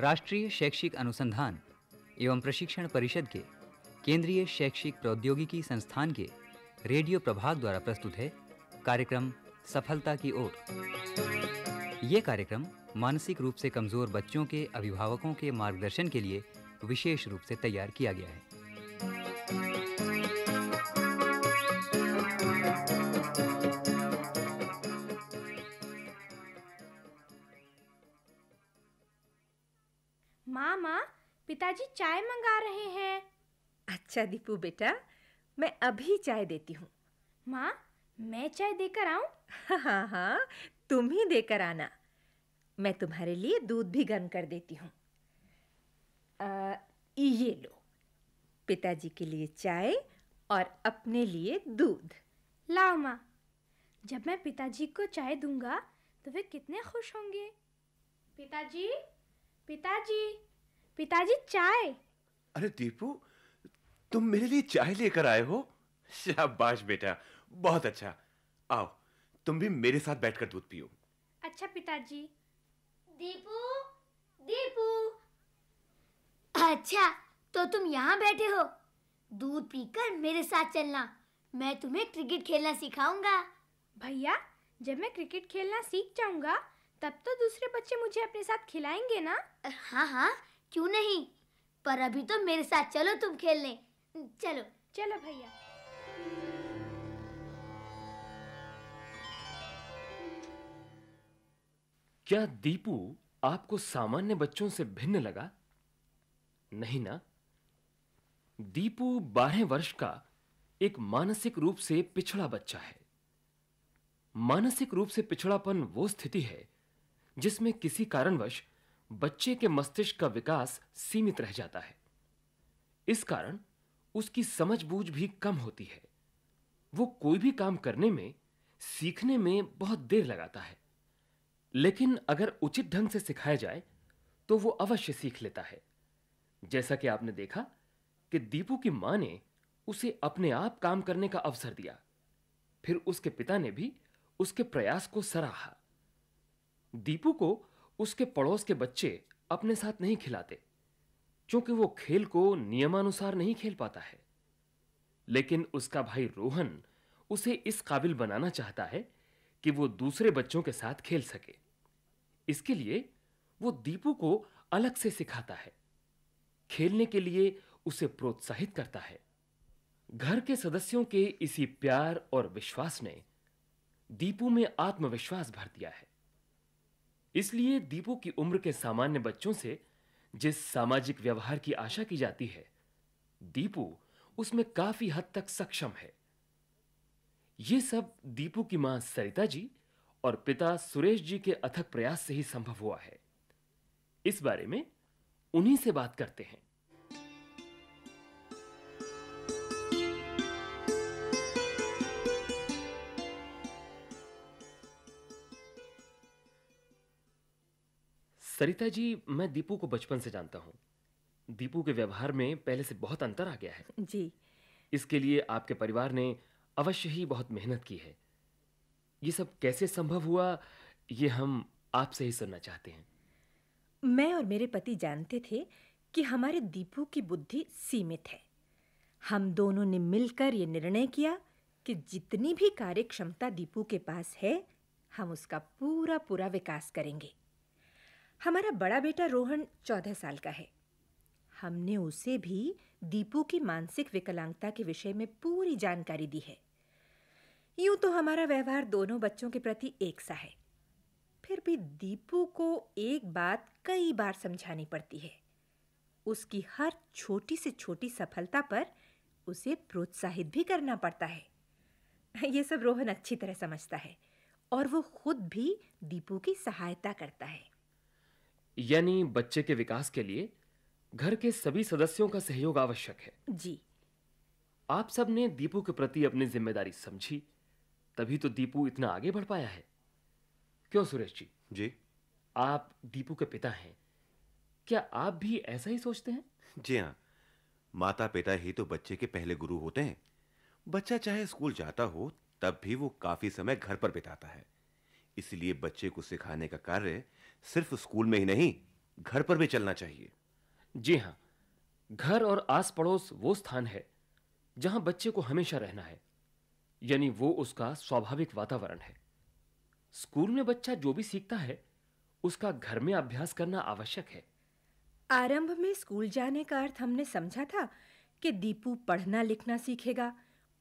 राष्ट्रीय शैक्षिक अनुसंधान एवं प्रशिक्षण परिषद के केंद्रीय शैक्षिक प्रौद्योगिकी संस्थान के रेडियो प्रभाग द्वारा प्रस्तुत है कार्यक्रम सफलता की ओर ये कार्यक्रम मानसिक रूप से कमज़ोर बच्चों के अभिभावकों के मार्गदर्शन के लिए विशेष रूप से तैयार किया गया है मामा पिताजी चाय मंगा रहे हैं अच्छा दीपू बेटा मैं अभी चाय देती हूँ माँ मैं चाय देकर आऊँ हाँ हाँ तुम ही देकर आना मैं तुम्हारे लिए दूध भी गर्म कर देती हूँ ये लो पिताजी के लिए चाय और अपने लिए दूध लाओ माँ जब मैं पिताजी को चाय दूंगा तो वे कितने खुश होंगे पिताजी पिताजी पिताजी चाय अरे दीपू तुम मेरे लिए चाय लेकर आए हो शाबाश बेटा बहुत अच्छा आओ तुम भी मेरे साथ बैठकर दूध पियो अच्छा पिताजी दीपू दीपू अच्छा तो तुम यहाँ बैठे हो दूध पीकर मेरे साथ चलना मैं तुम्हें क्रिकेट खेलना सिखाऊंगा भैया जब मैं क्रिकेट खेलना सीख जाऊंगा तब तो दूसरे बच्चे मुझे अपने साथ खिलाएंगे ना हाँ हाँ क्यों नहीं पर अभी तो मेरे साथ चलो तुम खेलने चलो चलो भैया क्या दीपू आपको सामान्य बच्चों से भिन्न लगा नहीं ना दीपू बारह वर्ष का एक मानसिक रूप से पिछड़ा बच्चा है मानसिक रूप से पिछड़ापन वो स्थिति है जिसमें किसी कारणवश बच्चे के मस्तिष्क का विकास सीमित रह जाता है इस कारण उसकी समझबूझ भी कम होती है वो कोई भी काम करने में सीखने में बहुत देर लगाता है लेकिन अगर उचित ढंग से सिखाया जाए तो वो अवश्य सीख लेता है जैसा कि आपने देखा कि दीपू की मां ने उसे अपने आप काम करने का अवसर दिया फिर उसके पिता ने भी उसके प्रयास को सराहा दीपू को उसके पड़ोस के बच्चे अपने साथ नहीं खिलाते क्योंकि वो खेल को नियमानुसार नहीं खेल पाता है लेकिन उसका भाई रोहन उसे इस काबिल बनाना चाहता है कि वो दूसरे बच्चों के साथ खेल सके इसके लिए वो दीपू को अलग से सिखाता है खेलने के लिए उसे प्रोत्साहित करता है घर के सदस्यों के इसी प्यार और विश्वास ने दीपू में आत्मविश्वास भर दिया है इसलिए दीपू की उम्र के सामान्य बच्चों से जिस सामाजिक व्यवहार की आशा की जाती है दीपू उसमें काफी हद तक सक्षम है ये सब दीपू की मां सरिता जी और पिता सुरेश जी के अथक प्रयास से ही संभव हुआ है इस बारे में उन्हीं से बात करते हैं सरिता जी मैं दीपू को बचपन से जानता हूं दीपू के व्यवहार में पहले से बहुत अंतर आ गया है जी इसके लिए आपके परिवार ने अवश्य ही बहुत मेहनत की है ये सब कैसे संभव हुआ ये हम आपसे ही सुनना चाहते हैं मैं और मेरे पति जानते थे कि हमारे दीपू की बुद्धि सीमित है हम दोनों ने मिलकर ये निर्णय किया कि जितनी भी कार्यक्षमता दीपू के पास है हम उसका पूरा पूरा विकास करेंगे हमारा बड़ा बेटा रोहन चौदह साल का है हमने उसे भी दीपू की मानसिक विकलांगता के विषय में पूरी जानकारी दी है यूं तो हमारा व्यवहार दोनों बच्चों के प्रति एक सा है फिर भी दीपू को एक बात कई बार समझानी पड़ती है उसकी हर छोटी से छोटी सफलता पर उसे प्रोत्साहित भी करना पड़ता है यह सब रोहन अच्छी तरह समझता है और वो खुद भी दीपू की सहायता करता है यानी बच्चे के विकास के लिए घर के सभी सदस्यों का सहयोग आवश्यक है जी आप सब ने दीपू के प्रति अपनी जिम्मेदारी समझी तभी तो दीपू इतना आगे बढ़ पाया है क्यों सुरेश जी जी आप दीपू के पिता हैं क्या आप भी ऐसा ही सोचते हैं जी हाँ माता-पिता ही तो बच्चे के पहले गुरु होते हैं बच्चा चाहे स्कूल जाता हो तब भी वो काफी समय घर पर बिताता है इसलिए बच्चे को सिखाने का कार्य सिर्फ स्कूल में ही नहीं घर पर भी चलना चाहिए जी हाँ घर और आस पड़ोस वो स्थान है जहां बच्चे को हमेशा रहना है यानी वो उसका स्वाभाविक वातावरण है स्कूल में बच्चा जो भी सीखता है उसका घर में अभ्यास करना आवश्यक है आरंभ में स्कूल जाने का अर्थ हमने समझा था कि दीपू पढ़ना लिखना सीखेगा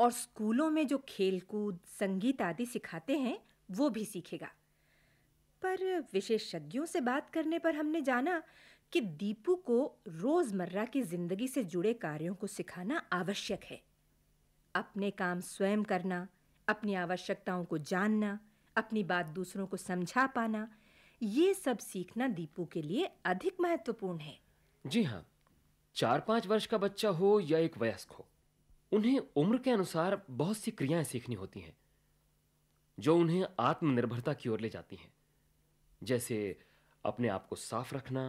और स्कूलों में जो खेलकूद संगीत आदि सिखाते हैं वो भी सीखेगा पर विशेषज्ञों से बात करने पर हमने जाना कि दीपू को रोजमर्रा की जिंदगी से जुड़े कार्यों को सिखाना आवश्यक है अपने काम स्वयं करना अपनी आवश्यकताओं को जानना अपनी बात दूसरों को समझा पाना यह सब सीखना दीपू के लिए अधिक महत्वपूर्ण है जी हाँ चार 5 वर्ष का बच्चा हो या एक वयस्क हो उन्हें उम्र के अनुसार बहुत सी क्रियाएं सीखनी होती हैं जो उन्हें आत्मनिर्भरता की ओर ले जाती हैं जैसे अपने आप को साफ रखना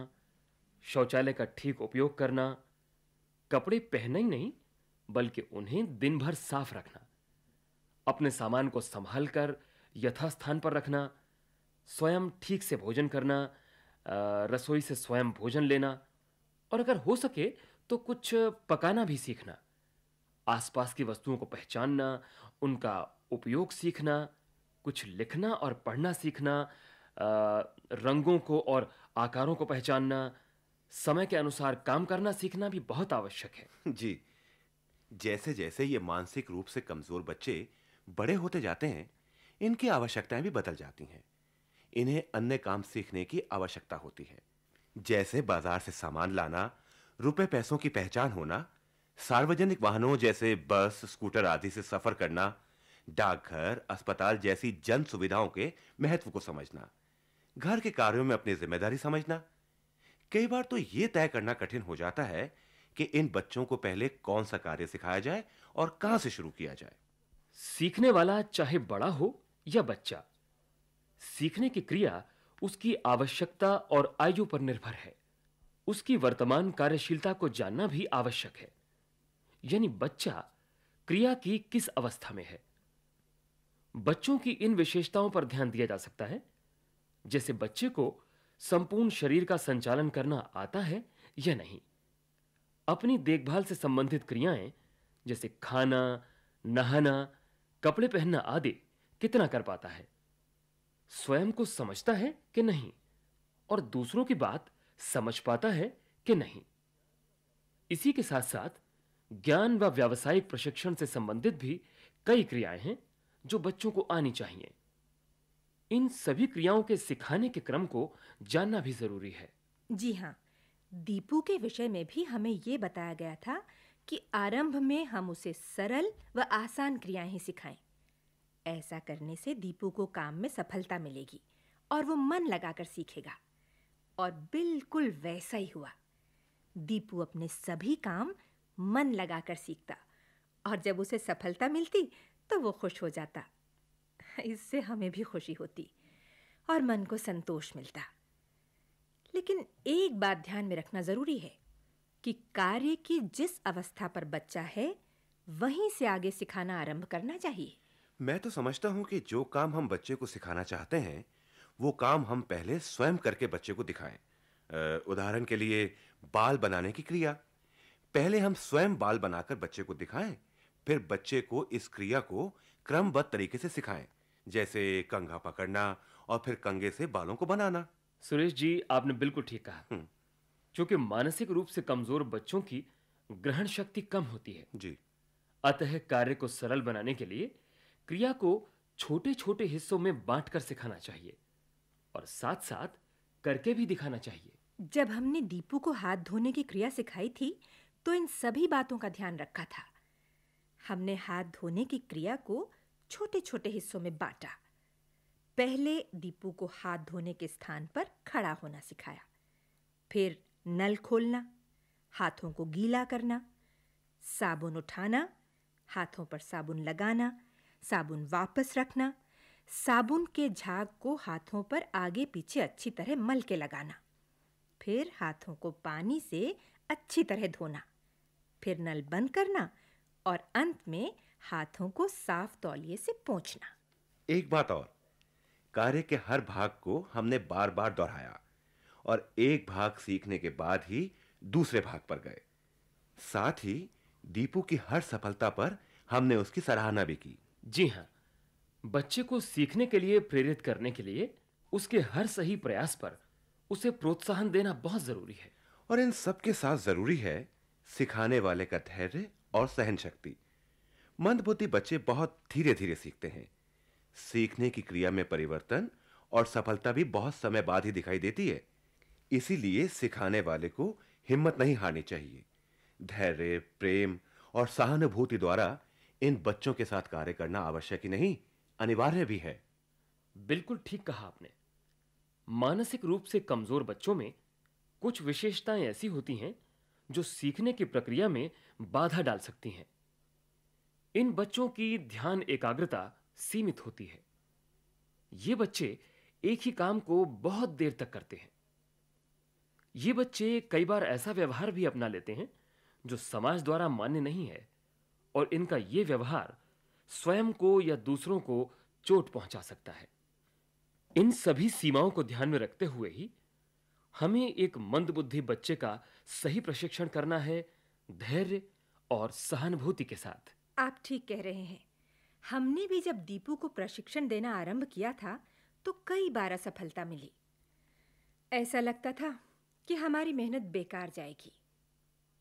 शौचालय का ठीक उपयोग करना कपड़े पहनना ही नहीं बल्कि उन्हें दिन भर साफ रखना अपने सामान को संभाल कर यथास्थान पर रखना स्वयं ठीक से भोजन करना रसोई से स्वयं भोजन लेना और अगर हो सके तो कुछ पकाना भी सीखना आसपास की वस्तुओं को पहचानना उनका उपयोग सीखना कुछ लिखना और पढ़ना सीखना आ, रंगों को और आकारों को पहचानना समय के अनुसार काम करना सीखना भी बहुत आवश्यक है जी जैसे जैसे ये मानसिक रूप से कमजोर बच्चे बड़े होते जाते हैं इनकी आवश्यकताएं भी बदल जाती हैं इन्हें अन्य काम सीखने की आवश्यकता होती है जैसे बाजार से सामान लाना रुपए पैसों की पहचान होना सार्वजनिक वाहनों जैसे बस स्कूटर आदि से सफर करना डाकघर अस्पताल जैसी जन सुविधाओं के महत्व को समझना घर के कार्यों में अपनी जिम्मेदारी समझना कई बार तो ये तय करना कठिन हो जाता है कि इन बच्चों को पहले कौन सा कार्य सिखाया जाए और कहां से शुरू किया जाए सीखने वाला चाहे बड़ा हो या बच्चा सीखने की क्रिया उसकी आवश्यकता और आयु पर निर्भर है उसकी वर्तमान कार्यशीलता को जानना भी आवश्यक है यानी बच्चा क्रिया की किस अवस्था में है बच्चों की इन विशेषताओं पर ध्यान दिया जा सकता है जैसे बच्चे को संपूर्ण शरीर का संचालन करना आता है या नहीं अपनी देखभाल से संबंधित क्रियाएं जैसे खाना नहाना कपड़े पहनना आदि कितना कर पाता है स्वयं को समझता है कि नहीं और दूसरों की बात समझ पाता है कि नहीं इसी के साथ साथ ज्ञान व व्यावसायिक प्रशिक्षण से संबंधित भी कई क्रियाएं हैं जो बच्चों को आनी चाहिए इन सभी क्रियाओं के सिखाने के क्रम को जानना भी जरूरी है जी हाँ दीपू के विषय में भी हमें यह बताया गया था कि आरंभ में हम उसे सरल व आसान क्रियाएं ही सिखाएं ऐसा करने से दीपू को काम में सफलता मिलेगी और वो मन लगाकर सीखेगा और बिल्कुल वैसा ही हुआ दीपू अपने सभी काम मन लगाकर सीखता और जब उसे सफलता मिलती तो वो खुश हो जाता इससे हमें भी खुशी होती और मन को संतोष मिलता लेकिन एक बात ध्यान में रखना ज़रूरी है कि कार्य की जिस अवस्था पर बच्चा है वहीं से आगे सिखाना आरंभ करना चाहिए मैं तो समझता हूँ कि जो काम हम बच्चे को सिखाना चाहते हैं वो काम हम पहले स्वयं करके बच्चे को दिखाएं उदाहरण के लिए बाल बनाने की क्रिया पहले हम स्वयं बाल बनाकर बच्चे को दिखाएं फिर बच्चे को इस क्रिया को क्रमबद्ध तरीके से सिखाएं जैसे कंघा पकड़ना और फिर कंघे से बालों को बनाना सुरेश जी आपने बिल्कुल ठीक कहा हम्म। क्योंकि मानसिक रूप से कमजोर बच्चों की ग्रहण शक्ति कम होती है जी अतः कार्य को सरल बनाने के लिए क्रिया को छोटे-छोटे हिस्सों में बांटकर सिखाना चाहिए और साथ-साथ करके भी दिखाना चाहिए जब हमने दीपू को हाथ धोने की क्रिया सिखाई थी तो इन सभी बातों का ध्यान रखा था हमने हाथ धोने की क्रिया को छोटे छोटे हिस्सों में बांटा पहले दीपू को हाथ धोने के स्थान पर खड़ा होना सिखाया फिर नल खोलना हाथों को गीला करना साबुन उठाना हाथों पर साबुन लगाना साबुन वापस रखना साबुन के झाग को हाथों पर आगे पीछे अच्छी तरह मल के लगाना फिर हाथों को पानी से अच्छी तरह धोना फिर नल बंद करना और अंत में हाथों को साफ तौलिए से पोंछना एक बात और कार्य के हर भाग को हमने बार-बार दोहराया और एक भाग सीखने के बाद ही दूसरे भाग पर गए साथ ही दीपू की हर सफलता पर हमने उसकी सराहना भी की जी हां बच्चे को सीखने के लिए प्रेरित करने के लिए उसके हर सही प्रयास पर उसे प्रोत्साहन देना बहुत जरूरी है और इन सब के साथ जरूरी है सिखाने वाले का धैर्य और सहन शक्ति मंदबुद्धि बच्चे बहुत धीरे धीरे सीखते हैं सीखने की क्रिया में परिवर्तन और सफलता भी बहुत समय बाद ही दिखाई देती है इसीलिए सिखाने वाले को हिम्मत नहीं हारनी चाहिए धैर्य प्रेम और सहानुभूति द्वारा इन बच्चों के साथ कार्य करना आवश्यक ही नहीं अनिवार्य भी है बिल्कुल ठीक कहा आपने मानसिक रूप से कमजोर बच्चों में कुछ विशेषताएं ऐसी होती हैं जो सीखने की प्रक्रिया में बाधा डाल सकती हैं इन बच्चों की ध्यान एकाग्रता सीमित होती है ये बच्चे एक ही काम को बहुत देर तक करते हैं ये बच्चे कई बार ऐसा व्यवहार भी अपना लेते हैं जो समाज द्वारा मान्य नहीं है और इनका ये व्यवहार स्वयं को या दूसरों को चोट पहुंचा सकता है इन सभी सीमाओं को ध्यान में रखते हुए ही हमें एक मंदबुद्धि बच्चे का सही प्रशिक्षण करना है धैर्य और सहानुभूति के साथ आप ठीक कह रहे हैं हमने भी जब दीपू को प्रशिक्षण देना आरंभ किया था तो कई बार असफलता मिली ऐसा लगता था कि हमारी मेहनत बेकार जाएगी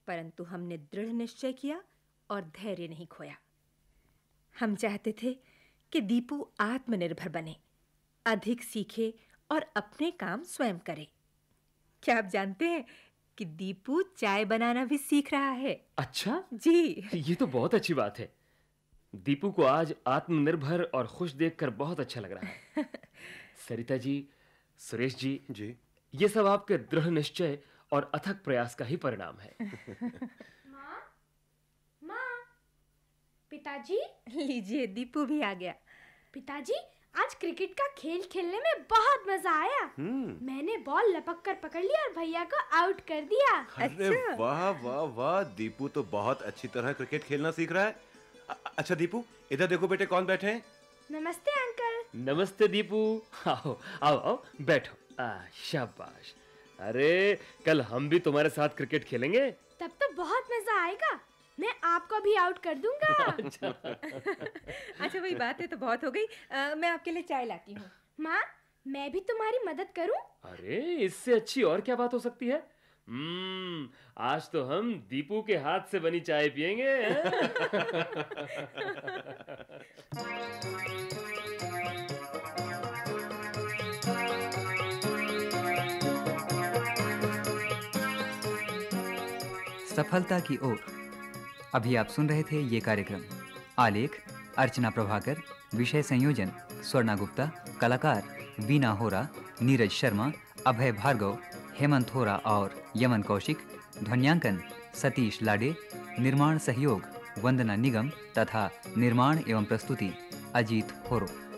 परंतु हमने दृढ़ निश्चय किया और धैर्य नहीं खोया हम चाहते थे कि दीपू आत्मनिर्भर बने अधिक सीखे और अपने काम स्वयं करे क्या आप जानते हैं कि दीपू चाय बनाना भी सीख रहा है अच्छा जी ये तो बहुत अच्छी बात है दीपू को आज आत्मनिर्भर और खुश देखकर बहुत अच्छा लग रहा है सरिता जी सुरेश जी जी ये सब आपके दृढ़ निश्चय और अथक प्रयास का ही परिणाम है माँ पिताजी लीजिए दीपू भी आ गया पिताजी आज क्रिकेट का खेल खेलने में बहुत मजा आया हम्म। मैंने बॉल लपक कर पकड़ ली और भैया को आउट कर दिया अरे अच्छा। वाह वाह वाह दीपू तो बहुत अच्छी तरह क्रिकेट खेलना सीख रहा है अच्छा दीपू इधर देखो बेटे कौन बैठे हैं नमस्ते अंकल नमस्ते दीपू आओ आओ आओ बैठो शाबाश अरे कल हम भी तुम्हारे साथ क्रिकेट खेलेंगे तब तो बहुत मजा आएगा मैं आपको भी आउट कर दूंगा अच्छा अच्छा वही है तो बहुत हो गई आ, मैं आपके लिए चाय लाती हूँ माँ मैं भी तुम्हारी मदद करूं अरे इससे अच्छी और क्या बात हो सकती है हम्म आज तो हम दीपू के हाथ से बनी चाय पियेंगे सफलता की ओर अभी आप सुन रहे थे ये कार्यक्रम आलेख अर्चना प्रभाकर विषय संयोजन स्वर्णा गुप्ता कलाकार वीना होरा नीरज शर्मा अभय भार्गव हेमंत होरा और यमन कौशिक ध्वनियांकन सतीश लाडे निर्माण सहयोग वंदना निगम तथा निर्माण एवं प्रस्तुति अजीत होरो